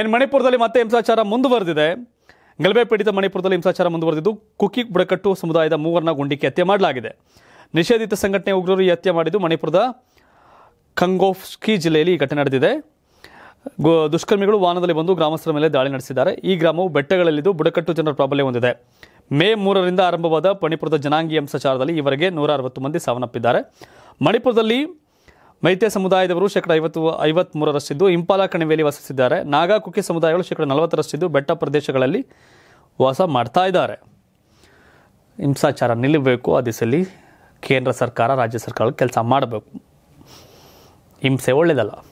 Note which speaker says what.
Speaker 1: ಏನು ಮಣಿಪುರದಲ್ಲಿ ಮತ್ತೆ ಹಿಂಸಾಚಾರ ಮುಂದುವರೆದಿದೆ ಗಲಭೆ ಪೀಡಿತ ಮಣಿಪುರದಲ್ಲಿ ಹಿಂಸಾಚಾರ ಮುಂದುವರೆದಿದ್ದು ಕುಕ್ಕಿ ಬುಡಕಟ್ಟು ಸಮುದಾಯದ ಮೂವರನ್ನ ಗುಂಡಿಕ್ಕಿ ಹತ್ಯೆ ಮಾಡಲಾಗಿದೆ ನಿಷೇಧಿತ ಸಂಘಟನೆ ಉಗ್ರರು ಹತ್ಯೆ ಮಾಡಿದ್ದು ಮಣಿಪುರದ ಕಂಗೋಫ್ಸ್ಕಿ ಜಿಲ್ಲೆಯಲ್ಲಿ ಈ ಘಟನೆ ನಡೆದಿದೆ ದುಷ್ಕರ್ಮಿಗಳು ವಾಹನದಲ್ಲಿ ಬಂದು ಗ್ರಾಮಸ್ಥರ ಮೇಲೆ ದಾಳಿ ನಡೆಸಿದ್ದಾರೆ ಈ ಗ್ರಾಮವು ಬೆಟ್ಟಗಳಲ್ಲಿದ್ದು ಬುಡಕಟ್ಟು ಜನರ ಪ್ರಾಬಲ್ಯ ಹೊಂದಿದೆ ಮೇ ಮೂರರಿಂದ ಆರಂಭವಾದ ಮಣಿಪುರದ ಜನಾಂಗೀಯ ಹಿಂಸಾಚಾರದಲ್ಲಿ ಈವರೆಗೆ ನೂರ ಅರವತ್ತು ಮಂದಿ ಸಾವನ್ನಪ್ಪಿದ್ದಾರೆ ಮಣಿಪುರದಲ್ಲಿ ಮೈತ್ರಿ ಸಮುದಾಯದವರು ಶೇಕಡ ಐವತ್ತು ಐವತ್ಮೂರರಷ್ಟಿದ್ದು ಇಂಪಾಲ ಕಣಿವೆಯಲ್ಲಿ ವಾಸಿಸಿದ್ದಾರೆ ನಾಗಾ ಸಮುದಾಯಗಳು ಶೇಕಡ ನಲವತ್ತರಷ್ಟಿದ್ದು ಬೆಟ್ಟ ಪ್ರದೇಶಗಳಲ್ಲಿ ವಾಸ ಮಾಡ್ತಾ ಇದ್ದಾರೆ ಹಿಂಸಾಚಾರ ನಿಲ್ಲಬೇಕು ಆ ದಿಸಲಿ ಕೇಂದ್ರ ಸರ್ಕಾರ ರಾಜ್ಯ ಸರ್ಕಾರಗಳು ಕೆಲಸ ಮಾಡಬೇಕು ಹಿಂಸೆ ಒಳ್ಳೆಯದಲ್ಲ